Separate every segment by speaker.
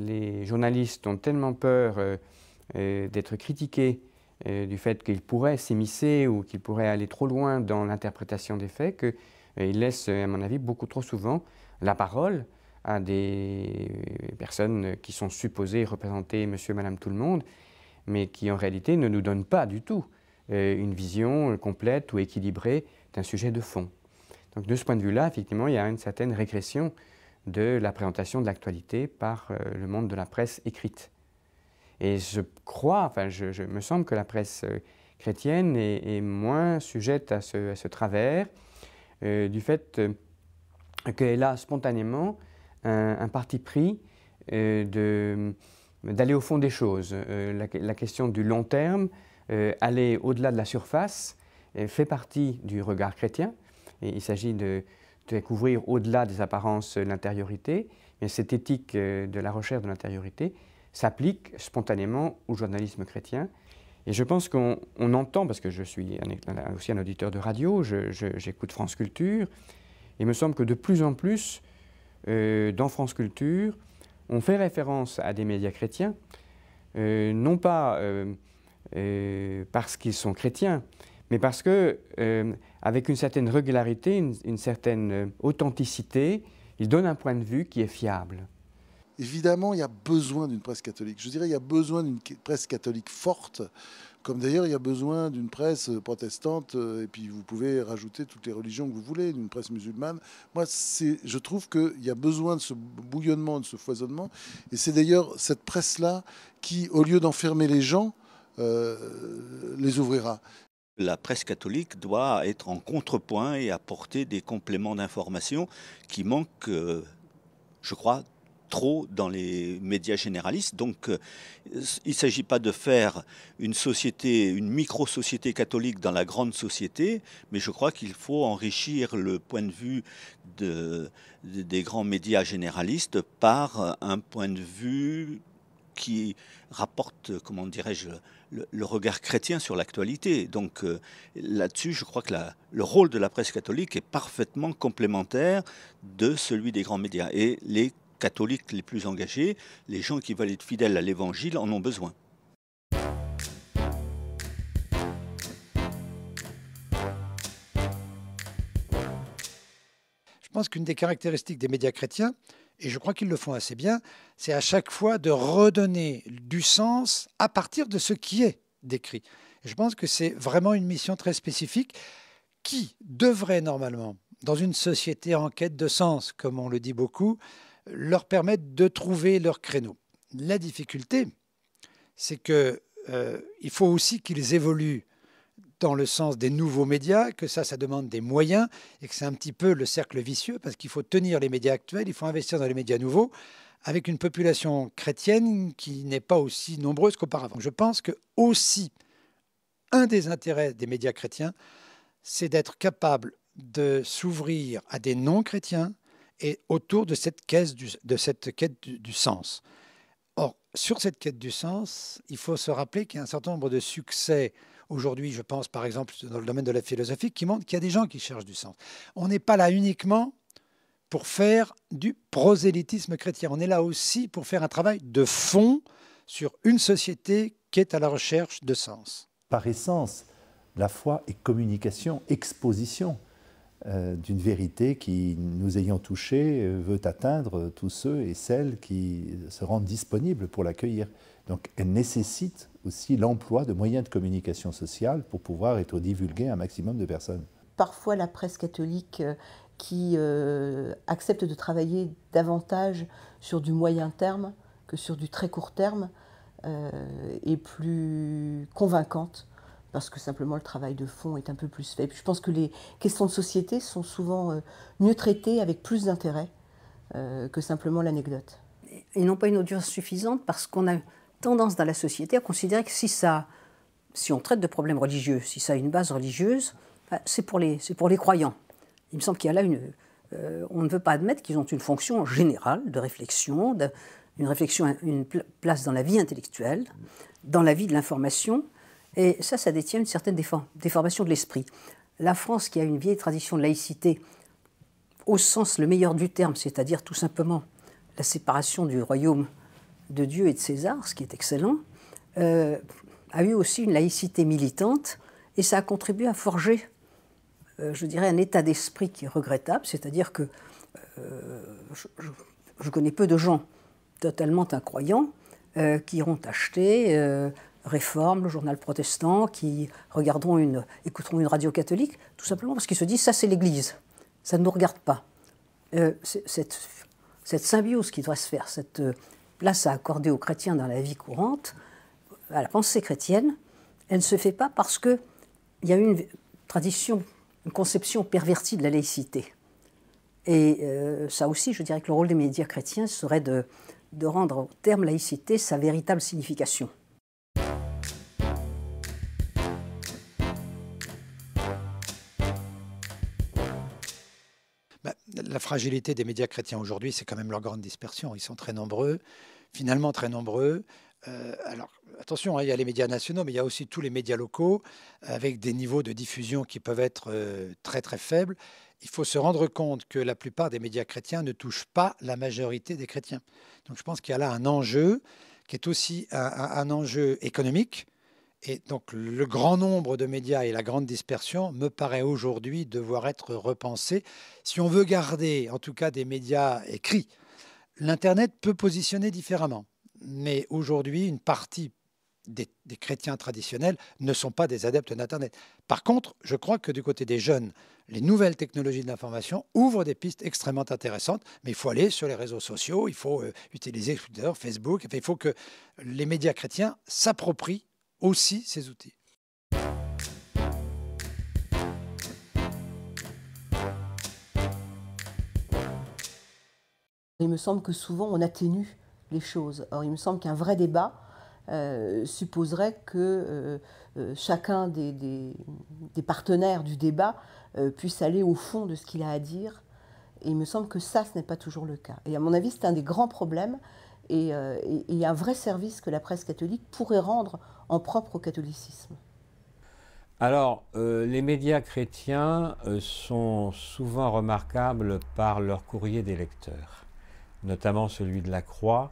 Speaker 1: les journalistes ont tellement peur euh, euh, d'être critiqués euh, du fait qu'ils pourraient s'émisser ou qu'ils pourraient aller trop loin dans l'interprétation des faits qu'ils laissent, à mon avis, beaucoup trop souvent la parole à des personnes qui sont supposées représenter monsieur, madame, tout le monde, mais qui en réalité ne nous donnent pas du tout une vision complète ou équilibrée d'un sujet de fond. Donc de ce point de vue-là, effectivement, il y a une certaine régression de la présentation de l'actualité par euh, le monde de la presse écrite. Et je crois, enfin, je, me semble que la presse euh, chrétienne est, moins sujette à ce, travers euh, du fait qu'elle a spontanément un, parti pris de d'aller au fond des choses. la, question du long terme, aller au-delà de la surface, fait partie du regard chrétien. il s'agit de, découvrir au-delà des apparences euh, l'intériorité, mais cette éthique euh, de la recherche de l'intériorité s'applique spontanément au journalisme chrétien. Et je pense qu'on entend, parce que je suis aussi un auditeur de radio, j'écoute France Culture, et il me semble que de plus en plus, euh, dans France Culture, on fait référence à des médias chrétiens, non pas parce qu'ils sont chrétiens, mais parce que, euh, avec une certaine régularité, une, certaine euh, authenticité, il donne un point de vue qui est fiable.
Speaker 2: Évidemment, il y a besoin d'une presse catholique. Je dirais, il y a besoin d'une presse catholique forte, comme d'ailleurs il y a besoin d'une presse euh, protestante, et puis vous pouvez rajouter toutes les religions que vous voulez, d'une presse musulmane. Moi, je trouve qu'il y a besoin de ce bouillonnement, de ce foisonnement, et c'est d'ailleurs cette presse-là qui, au lieu d'enfermer les gens, les ouvrira la presse
Speaker 3: catholique doit être en contrepoint et apporter des compléments d'information qui manquent, euh, je crois, trop dans les médias généralistes. Donc, euh, il ne s'agit pas de faire une société, une micro-société catholique dans la grande société, mais je crois qu'il faut enrichir le point de vue des grands médias généralistes par un point de vue qui rapporte, euh, comment dirais-je, le, regard chrétien sur l'actualité. Donc euh, là-dessus, je crois que le rôle de la presse catholique est parfaitement complémentaire de celui des grands médias. Et les catholiques les plus engagés, les gens qui veulent être fidèles à l'Évangile, en ont besoin.
Speaker 4: Je pense qu'une des caractéristiques des médias chrétiens, et je crois qu'ils le font assez bien, c'est à chaque fois de redonner du sens à partir de ce qui est décrit. je pense que c'est vraiment une mission très spécifique qui devrait normalement, dans une société en quête de sens, comme on le dit beaucoup, leur permettre de trouver leur créneau. La difficulté, c'est qu'il euh, faut aussi qu'ils évoluent dans le sens des nouveaux médias, que ça, ça demande des moyens et que c'est un petit peu le cercle vicieux parce qu'il faut tenir les médias actuels, il faut investir dans les médias nouveaux avec une population chrétienne qui n'est pas aussi nombreuse qu'auparavant. Je pense que aussi, un des intérêts des médias chrétiens, c'est d'être capable de s'ouvrir à des non-chrétiens et autour de cette, quête de cette quête du, sens. Or, sur cette quête du sens, il faut se rappeler qu'il y a un certain nombre de succès aujourd'hui, je pense par exemple dans le domaine de la philosophie, qui montre qu'il y a des gens qui cherchent du sens. On n'est pas là uniquement pour faire du prosélytisme chrétien, on est là aussi pour faire un travail de fond sur une société qui est à la recherche de sens. Par essence, la foi est
Speaker 3: communication, exposition. Euh, d'une vérité qui, nous ayant touchés, euh, veut atteindre tous ceux et celles qui se rendent disponibles pour l'accueillir. Donc elle nécessite aussi l'emploi de moyens de communication sociale pour pouvoir être divulguée à un maximum de personnes.
Speaker 5: Parfois la presse catholique euh, qui accepte de travailler davantage sur du moyen terme que sur du très court terme est plus convaincante parce que simplement le travail de fond est un peu plus fait. je pense que les questions de société sont souvent euh, mieux traitées avec plus d'intérêt euh, que simplement l'anecdote. Ils n'ont pas une audience suffisante parce qu'on a tendance dans la société à considérer que si ça, si on traite de problèmes religieux, si ça a une base religieuse, euh, c'est pour les, c'est pour les croyants. Il me semble qu'il y a là une, on ne veut pas admettre qu'ils ont une fonction générale de réflexion, une réflexion, une place dans la vie intellectuelle, dans la vie de l'information, et ça, ça détient une certaine déformation de l'esprit. La France, qui a une vieille tradition de laïcité, au sens le meilleur du terme, c'est-à-dire tout simplement la séparation du royaume de Dieu et de César, ce qui est excellent, euh, a eu aussi une laïcité militante et ça a contribué à forger, euh, je dirais, un état d'esprit qui est regrettable, c'est-à-dire que euh, je, je, connais peu de gens totalement incroyants qui iront acheter Réforme, le journal protestant, qui regarderont une, écouteront une radio catholique, tout simplement parce qu'ils se disent ça c'est l'Église, ça ne nous regarde pas. Euh, cette, symbiose qui doit se faire, cette euh, place à accorder aux chrétiens dans la vie courante, à la pensée chrétienne, elle ne se fait pas parce qu'il y a une tradition, une conception pervertie de la laïcité. Et euh, ça aussi, je dirais que le rôle des médias chrétiens serait de rendre au terme laïcité sa véritable signification.
Speaker 4: la fragilité des médias chrétiens aujourd'hui, c'est quand même leur grande dispersion. Ils sont très nombreux, finalement très nombreux. Euh, alors attention, hein, il y a les médias nationaux, mais il y a aussi tous les médias locaux avec des niveaux de diffusion qui peuvent être euh, très très faibles. Il faut se rendre compte que la plupart des médias chrétiens ne touchent pas la majorité des chrétiens. Donc je pense qu'il y a là un enjeu qui est aussi un enjeu économique et donc le grand nombre de médias et la grande dispersion me paraît aujourd'hui devoir être repensé. Si on veut garder en tout cas des médias écrits, l'Internet peut positionner différemment. Mais aujourd'hui, une partie des, chrétiens traditionnels ne sont pas des adeptes d'Internet. Par contre, je crois que du côté des jeunes, les nouvelles technologies de l'information ouvrent des pistes extrêmement intéressantes, mais il faut aller sur les réseaux sociaux, il faut euh, utiliser Twitter, Facebook, il faut que les médias chrétiens s'approprient aussi ces outils.
Speaker 5: Il me semble que souvent on atténue les choses. Or, il me semble qu'un vrai débat euh, supposerait que euh, euh, chacun des, partenaires du débat puisse aller au fond de ce qu'il a à dire. Et il me semble que ça, ce n'est pas toujours le cas. Et à mon avis, c'est un des grands problèmes, et, euh, un vrai service que la presse catholique pourrait rendre en propre au catholicisme.
Speaker 6: Alors, euh, les médias chrétiens euh, sont souvent remarquables par leur courrier des lecteurs, notamment celui de la Croix,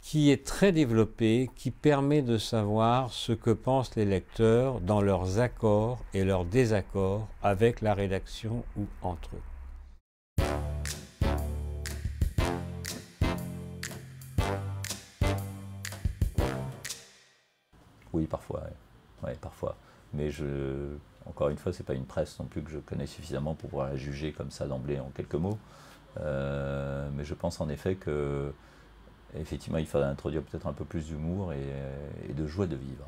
Speaker 6: qui est très développé, qui permet de savoir ce que pensent les lecteurs dans leurs accords et leurs désaccords avec la rédaction ou entre eux. Oui, parfois. parfois. Mais je, encore une fois, c'est pas une presse non plus que je connais suffisamment pour pouvoir la juger comme ça d'emblée en quelques mots. Euh, mais je pense en effet que effectivement, il faudrait introduire peut-être un peu plus d'humour et, de joie de vivre.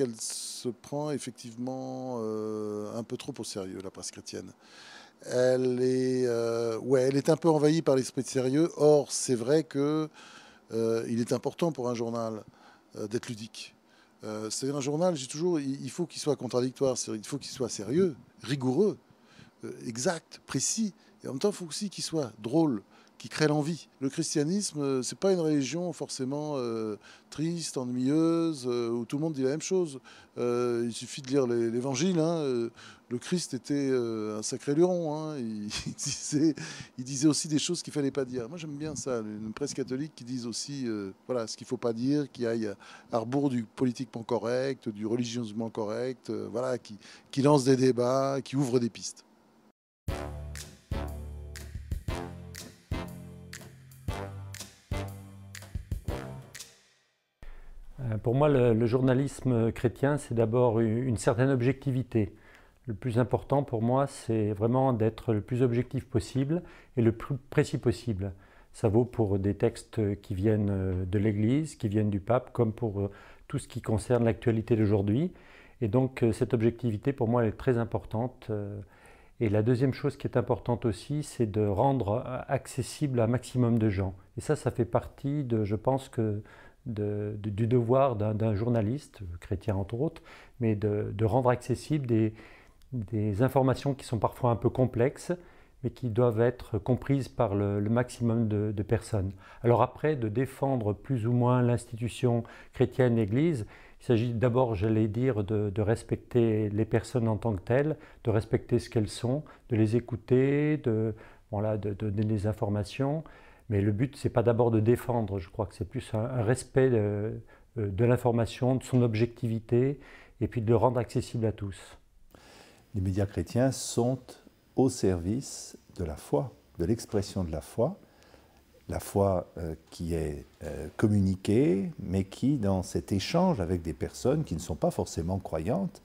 Speaker 2: Elle se prend effectivement euh, un peu trop au sérieux, la presse chrétienne. Elle est, euh, ouais, elle est un peu envahie par l'esprit de sérieux. Or, c'est vrai que il est important pour un journal d'être ludique. Euh, cest un journal, j'ai toujours, il faut qu'il soit contradictoire, il faut qu'il soit sérieux, rigoureux, euh, exact, précis. Et en même temps, il faut aussi qu'il soit drôle, qui crée l'envie. Le christianisme, euh, c'est pas une religion forcément euh, triste, ennuyeuse, euh, où tout le monde dit la même chose. il suffit de lire l'évangile. Hein, le Christ était un sacré luron. Hein. il, disait, aussi des choses qu'il fallait pas dire. Moi, j'aime bien ça, une presse catholique qui dise aussi voilà, ce qu'il faut pas dire, qui aille à, rebours du politiquement correct, du religieusement correct, voilà, qui, qui lance des débats, qui ouvre des pistes.
Speaker 6: Euh, pour moi, le, journalisme chrétien, c'est d'abord une, certaine objectivité. Le plus important pour moi, c'est vraiment d'être le plus objectif possible et le plus précis possible. Ça vaut pour des textes qui viennent euh, de l'Église, qui viennent du pape, comme pour euh, tout ce qui concerne l'actualité d'aujourd'hui. Et donc cette objectivité, pour moi, elle est très importante. Et la deuxième chose qui est importante aussi, c'est de rendre accessible un maximum de gens. Et ça, ça fait partie, de, je pense, que du devoir d'un journaliste, chrétien entre autres, mais de, rendre accessibles des, informations qui sont parfois un peu complexes, mais qui doivent être comprises par le, maximum de, personnes. Alors après, de défendre plus ou moins l'institution chrétienne, l'Église, il s'agit d'abord, j'allais dire, de, respecter les personnes en tant que telles, de respecter ce qu'elles sont, de les écouter, de donner des informations. Mais le but, n'est pas d'abord de défendre, je crois que c'est plus un, respect euh, de, l'information, de son objectivité, et puis de le rendre accessible à tous.
Speaker 3: Les médias chrétiens sont au service de la foi, de l'expression de la foi, la foi euh, qui est euh, communiquée, mais qui, dans cet échange avec des personnes qui ne sont pas forcément croyantes,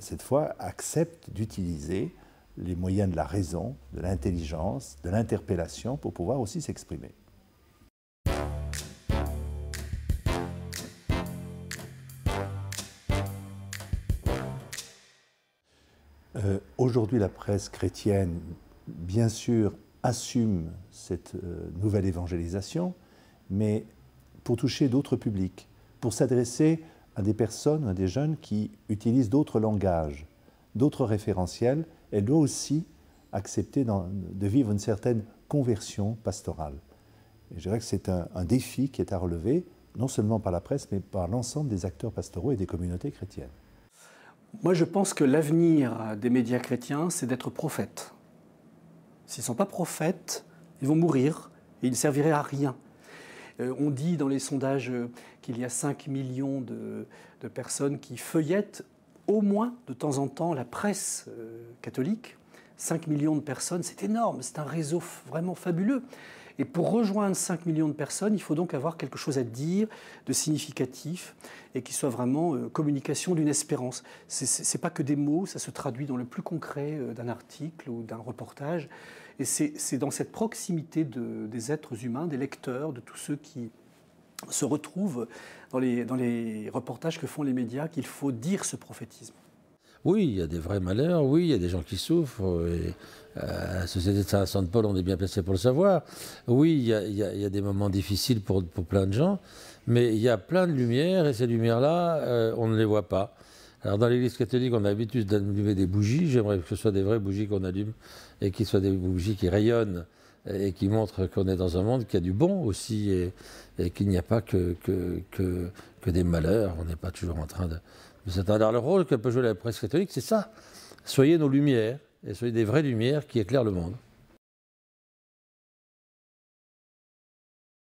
Speaker 3: cette foi accepte d'utiliser les moyens de la raison, de l'intelligence, de l'interpellation pour pouvoir aussi s'exprimer. Euh, aujourd'hui, la presse chrétienne, bien sûr, assume cette euh, nouvelle évangélisation, mais pour toucher d'autres publics, pour s'adresser à des personnes, à des jeunes qui utilisent d'autres langages, d'autres référentiels, elle doit aussi accepter de vivre une certaine conversion pastorale. je dirais que c'est un, défi qui est à relever, non seulement par la presse, mais par l'ensemble des acteurs pastoraux et des communautés chrétiennes.
Speaker 6: Moi, je pense que
Speaker 3: l'avenir
Speaker 6: des médias chrétiens, c'est d'être prophètes. S'ils ne sont pas prophètes, ils vont mourir et ils ne serviraient à rien. Euh, on dit dans les sondages qu'il y a 5 millions de, de personnes qui feuillettent au moins de temps en temps la presse euh, catholique. 5 millions de personnes, c'est énorme, c'est un réseau vraiment fabuleux. Et pour rejoindre 5 millions de personnes, il faut donc avoir quelque chose à dire de significatif et qui soit vraiment euh, communication d'une espérance. Ce n'est pas que des mots, ça se traduit dans le plus concret euh, d'un article ou d'un reportage. Et c'est dans cette proximité des êtres humains, des lecteurs, de tous ceux qui, se retrouve dans les, dans les reportages que font les médias, qu'il faut dire ce prophétisme. Oui, il y a des vrais malheurs, oui, il y a des gens qui souffrent. Euh, la Société de Saint-Paul, on est bien placé pour le savoir. Oui, il y, a, des moments difficiles pour, pour plein de gens, mais il y a plein de lumières et ces lumières-là, euh, on ne les voit pas. Alors dans l'Église catholique, on a l'habitude d'allumer des bougies. J'aimerais que ce soit des vraies bougies qu'on allume et qu'ils soient des bougies qui rayonnent et qui montre qu'on est dans un monde qui a du bon aussi et, qu'il n'y a pas que, que, des malheurs. On n'est pas toujours en train de, de Alors le rôle que peut jouer la presse catholique, c'est ça. Soyez nos lumières et soyez des vraies lumières qui éclairent le monde.